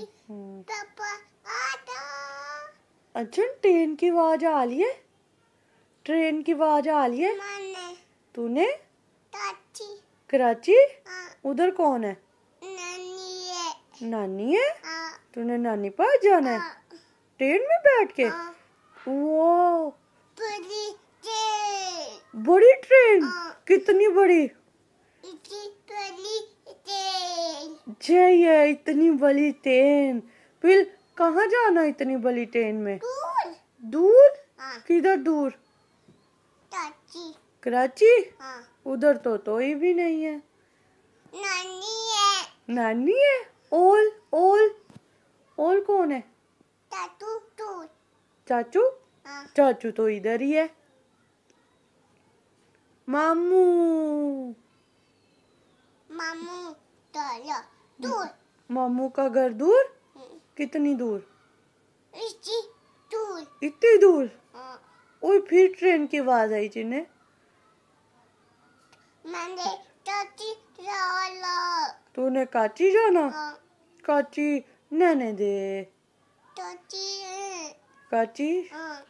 अर्जुन अच्छा, ट्रेन की आवाज आ रही है ट्रेन की आवाज आ रही है तूने कराची हाँ। उधर कौन है नानी है नानी है हाँ। तूने नानी पास जाना है हाँ। ट्रेन में बैठ के वो बड़ी ट्रेन बड़ी ट्रेन कितनी बड़ी जय ये इतनी बड़ी ट्रेन फिर कहाँ जाना इतनी बड़ी ट्रेन में दूर हाँ। किधर दूर कराची हाँ। उधर तो तो ये भी नहीं है नानी है नानी है ओल ओल ओल कौन है चाचू तो चाचू हाँ। चाचू तो इधर ही है मामू दूर मामू का घर दूर हम्म। कितनी दूर दूर इतनी दूर हाँ। ओए फिर ट्रेन की आवाज आई जिन्हें मैंने काची जाना तूने काची जाना हाँ। काची नैने दे काची काची हाँ।